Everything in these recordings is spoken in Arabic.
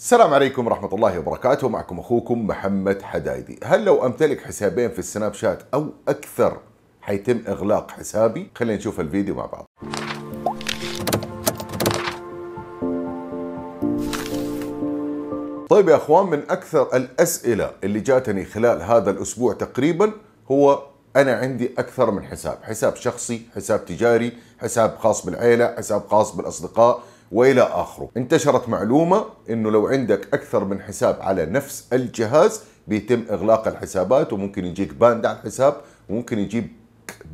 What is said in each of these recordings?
السلام عليكم ورحمة الله وبركاته معكم أخوكم محمد حدايدي هل لو أمتلك حسابين في السناب شات أو أكثر حيتم إغلاق حسابي خلينا نشوف الفيديو مع بعض طيب يا أخوان من أكثر الأسئلة اللي جاتني خلال هذا الأسبوع تقريبا هو أنا عندي أكثر من حساب حساب شخصي حساب تجاري حساب خاص بالعيلة حساب خاص بالأصدقاء والى اخره انتشرت معلومه انه لو عندك اكثر من حساب على نفس الجهاز بيتم اغلاق الحسابات وممكن يجيك باند على الحساب وممكن يجيب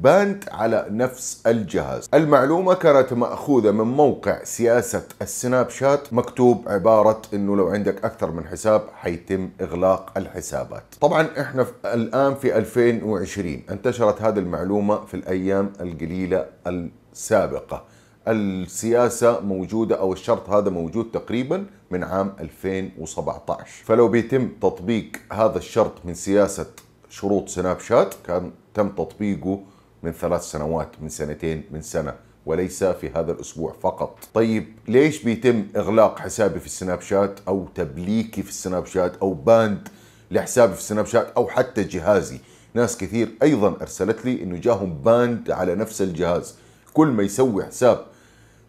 باند على نفس الجهاز المعلومة كانت مأخوذة من موقع سياسة السناب شات مكتوب عبارة انه لو عندك اكثر من حساب حيتم اغلاق الحسابات طبعا احنا في الان في 2020 انتشرت هذه المعلومة في الايام القليلة السابقة السياسة موجودة أو الشرط هذا موجود تقريبا من عام 2017 فلو بيتم تطبيق هذا الشرط من سياسة شروط سناب شات كان تم تطبيقه من ثلاث سنوات من سنتين من سنة وليس في هذا الأسبوع فقط طيب ليش بيتم إغلاق حسابي في السناب شات أو تبليكي في السناب شات أو باند لحسابي في السناب شات أو حتى جهازي ناس كثير أيضا أرسلت لي أنه جاهم باند على نفس الجهاز كل ما يسوي حساب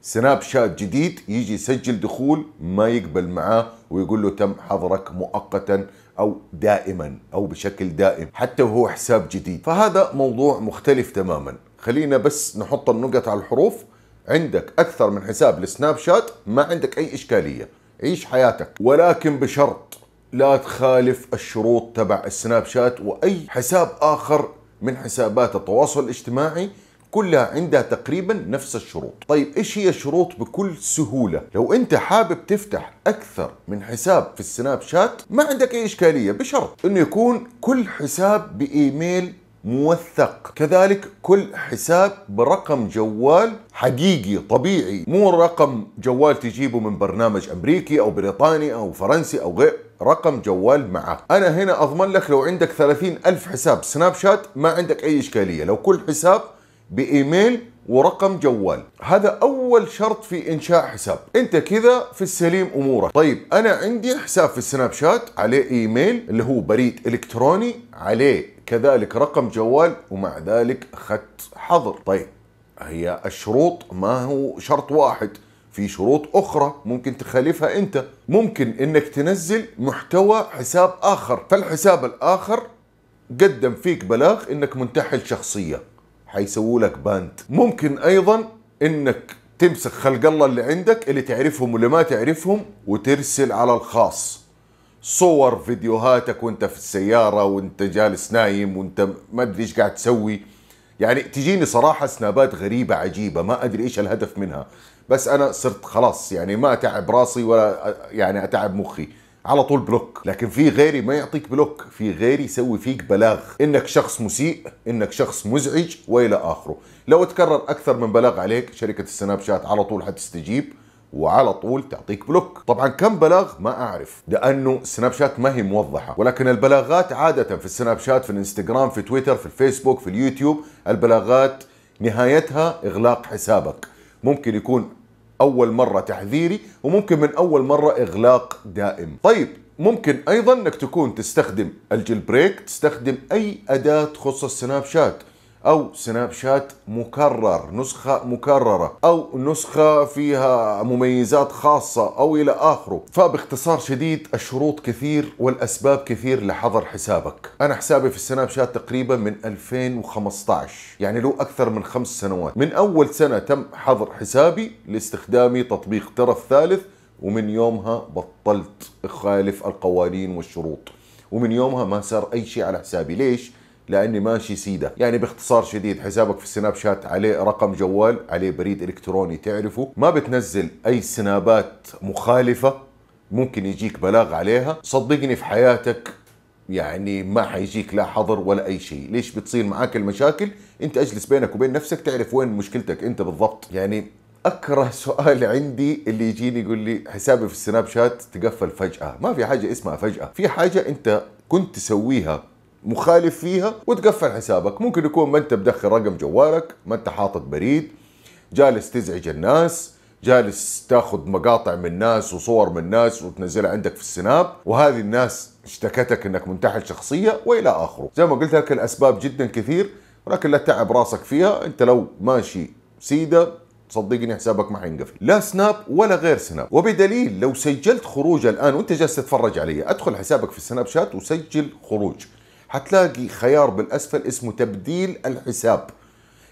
سناب شات جديد يجي يسجل دخول ما يقبل معاه ويقول له تم حظرك مؤقتا او دائما او بشكل دائم حتى وهو حساب جديد فهذا موضوع مختلف تماما خلينا بس نحط النقط على الحروف عندك اكثر من حساب لسناب شات ما عندك اي اشكاليه عيش حياتك ولكن بشرط لا تخالف الشروط تبع السناب شات واي حساب اخر من حسابات التواصل الاجتماعي كلها عندها تقريبا نفس الشروط طيب ايش هي الشروط بكل سهولة لو انت حابب تفتح اكثر من حساب في السناب شات ما عندك اي اشكالية بشرط انه يكون كل حساب بايميل موثق كذلك كل حساب برقم جوال حقيقي طبيعي مو رقم جوال تجيبه من برنامج امريكي او بريطاني او فرنسي او غير رقم جوال معك انا هنا اضمن لك لو عندك 30 الف حساب سناب شات ما عندك اي اشكالية لو كل حساب بايميل ورقم جوال هذا اول شرط في انشاء حساب انت كذا في السليم امورك طيب انا عندي حساب في السناب شات عليه ايميل اللي هو بريد الكتروني عليه كذلك رقم جوال ومع ذلك اخذت حظر طيب هي الشروط ما هو شرط واحد في شروط أخرى ممكن تخالفها أنت ممكن أنك تنزل محتوى حساب آخر فالحساب الآخر قدم فيك بلاغ أنك منتحل شخصية حيسووا لك باند ممكن ايضا انك تمسك خلق الله اللي عندك اللي تعرفهم واللي ما تعرفهم وترسل على الخاص صور فيديوهاتك وانت في السيارة وانت جالس نايم وانت ما ادري ايش قاعد تسوي يعني تجيني صراحة سنابات غريبة عجيبة ما ادري ايش الهدف منها بس انا صرت خلاص يعني ما اتعب راسي ولا يعني اتعب مخي على طول بلوك لكن في غيري ما يعطيك بلوك في غيري يسوي فيك بلاغ انك شخص مسيء انك شخص مزعج والى اخره لو تكرر اكثر من بلاغ عليك شركه السناب شات على طول حتستجيب وعلى طول تعطيك بلوك طبعا كم بلاغ ما اعرف لانه سناب شات ما هي موضحه ولكن البلاغات عاده في السناب شات في الانستغرام في تويتر في الفيسبوك في اليوتيوب البلاغات نهايتها اغلاق حسابك ممكن يكون اول مره تحذيري وممكن من اول مره اغلاق دائم طيب ممكن ايضا انك تكون تستخدم الجيل بريك تستخدم اي اداه تخص السناب شات أو سناب شات مكرر نسخة مكررة أو نسخة فيها مميزات خاصة أو إلى آخره فباختصار شديد الشروط كثير والأسباب كثير لحظر حسابك أنا حسابي في السناب شات تقريبا من 2015 يعني له أكثر من خمس سنوات من أول سنة تم حظر حسابي لاستخدامي تطبيق طرف ثالث ومن يومها بطلت أخالف القوانين والشروط ومن يومها ما صار أي شيء على حسابي ليش؟ لاني ماشي سيده يعني باختصار شديد حسابك في السناب شات عليه رقم جوال عليه بريد الكتروني تعرفه ما بتنزل اي سنابات مخالفه ممكن يجيك بلاغ عليها صدقني في حياتك يعني ما حيجيك لا حظر ولا اي شيء ليش بتصير معاك المشاكل انت اجلس بينك وبين نفسك تعرف وين مشكلتك انت بالضبط يعني اكره سؤال عندي اللي يجيني يقول لي حسابي في السناب شات تقفل فجاه ما في حاجه اسمها فجاه في حاجه انت كنت تسويها مخالف فيها وتقفل حسابك ممكن يكون ما انت بدخل رقم جوالك ما انت حاطط بريد جالس تزعج الناس جالس تاخذ مقاطع من ناس وصور من ناس وتنزلها عندك في السناب وهذه الناس اشتكتك انك منتحل شخصيه والى اخره زي ما قلت لك الاسباب جدا كثير ولكن لا تعب راسك فيها انت لو ماشي سيده صدقني حسابك ما حينقفل لا سناب ولا غير سناب وبدليل لو سجلت خروج الان وانت جالس تتفرج علي ادخل حسابك في السناب شات وسجل خروج حتلاقي خيار بالاسفل اسمه تبديل الحساب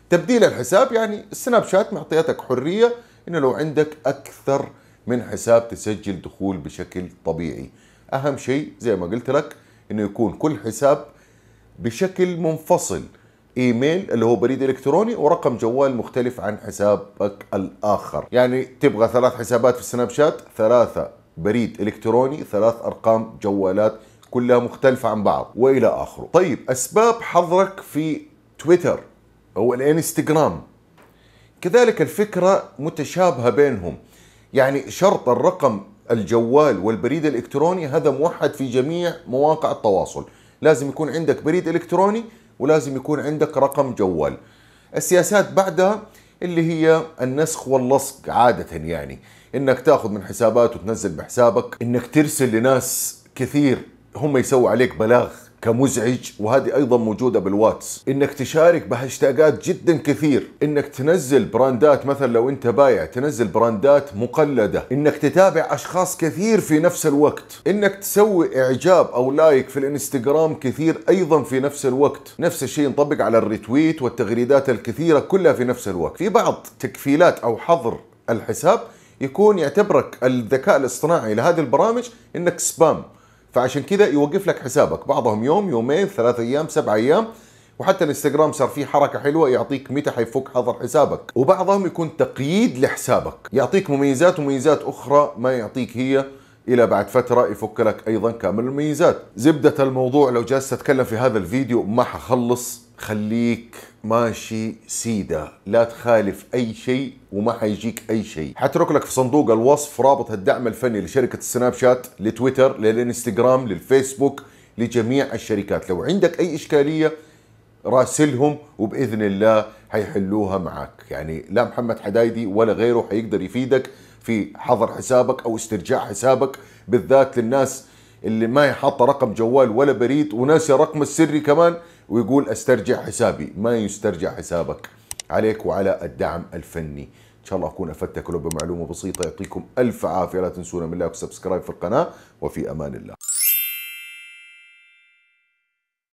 تبديل الحساب يعني السناب شات معطيتك حريه انه لو عندك اكثر من حساب تسجل دخول بشكل طبيعي اهم شيء زي ما قلت لك انه يكون كل حساب بشكل منفصل ايميل اللي هو بريد الكتروني ورقم جوال مختلف عن حسابك الاخر يعني تبغى ثلاث حسابات في السناب شات ثلاثه بريد الكتروني ثلاث ارقام جوالات كلها مختلفة عن بعض وإلى آخره طيب أسباب حظرك في تويتر أو الإنستغرام كذلك الفكرة متشابهة بينهم يعني شرط الرقم الجوال والبريد الإلكتروني هذا موحد في جميع مواقع التواصل لازم يكون عندك بريد إلكتروني ولازم يكون عندك رقم جوال السياسات بعدها اللي هي النسخ واللصق عادة يعني انك تاخذ من حسابات وتنزل بحسابك انك ترسل لناس كثير هم يسووا عليك بلاغ كمزعج وهذه ايضا موجوده بالواتس انك تشارك بهاشتاجات جدا كثير انك تنزل براندات مثلا لو انت بايع تنزل براندات مقلده انك تتابع اشخاص كثير في نفس الوقت انك تسوي اعجاب او لايك في الانستغرام كثير ايضا في نفس الوقت نفس الشيء ينطبق على الريتويت والتغريدات الكثيره كلها في نفس الوقت في بعض تكفيلات او حظر الحساب يكون يعتبرك الذكاء الاصطناعي لهذه البرامج انك سبام فعشان كذا يوقف لك حسابك بعضهم يوم يومين ثلاثة ايام سبعة ايام وحتى الانستغرام صار فيه حركه حلوه يعطيك متى حيفك حظر حسابك وبعضهم يكون تقييد لحسابك يعطيك مميزات ومميزات اخرى ما يعطيك هي الى بعد فتره يفك لك ايضا كامل المميزات زبده الموضوع لو جالس اتكلم في هذا الفيديو ما حخلص خليك ماشي سيدا لا تخالف أي شيء وما حيجيك أي شيء حترك لك في صندوق الوصف رابط الدعم الفني لشركة السناب شات لتويتر للإنستغرام للفيسبوك لجميع الشركات لو عندك أي إشكالية راسلهم وبإذن الله حيحلوها معك يعني لا محمد حدايدي ولا غيره حيقدر يفيدك في حظر حسابك أو استرجاع حسابك بالذات للناس اللي ما يحط رقم جوال ولا بريد وناسي رقم السري كمان ويقول استرجع حسابي ما يسترجع حسابك عليك وعلى الدعم الفني ان شاء الله اكون افدتك لو بمعلومه بسيطه يعطيكم الف عافيه لا تنسونا من لايك وسبسكرايب في القناه وفي امان الله